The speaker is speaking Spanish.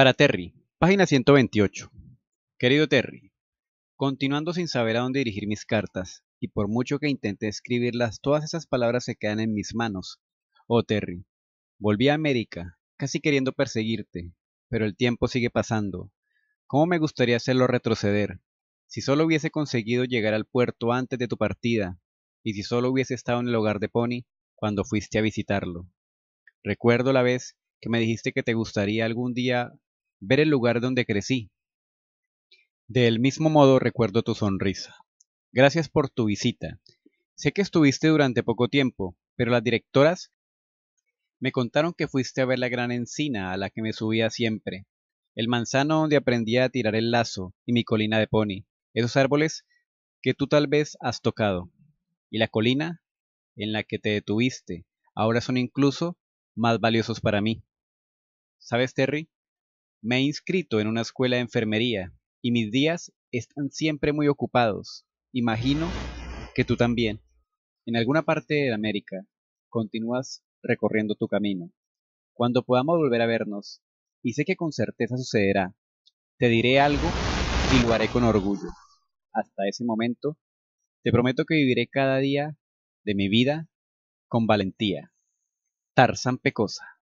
Para Terry, página 128. Querido Terry, continuando sin saber a dónde dirigir mis cartas, y por mucho que intenté escribirlas, todas esas palabras se quedan en mis manos. Oh Terry, volví a América, casi queriendo perseguirte, pero el tiempo sigue pasando. ¿Cómo me gustaría hacerlo retroceder? Si solo hubiese conseguido llegar al puerto antes de tu partida, y si solo hubiese estado en el hogar de Pony cuando fuiste a visitarlo. Recuerdo la vez que me dijiste que te gustaría algún día ver el lugar donde crecí. Del mismo modo recuerdo tu sonrisa. Gracias por tu visita. Sé que estuviste durante poco tiempo, pero las directoras me contaron que fuiste a ver la gran encina a la que me subía siempre, el manzano donde aprendí a tirar el lazo y mi colina de pony, esos árboles que tú tal vez has tocado, y la colina en la que te detuviste, ahora son incluso más valiosos para mí. ¿Sabes, Terry? Me he inscrito en una escuela de enfermería y mis días están siempre muy ocupados. Imagino que tú también. En alguna parte de América continúas recorriendo tu camino. Cuando podamos volver a vernos, y sé que con certeza sucederá, te diré algo y lo haré con orgullo. Hasta ese momento, te prometo que viviré cada día de mi vida con valentía. Tarzan Pecosa.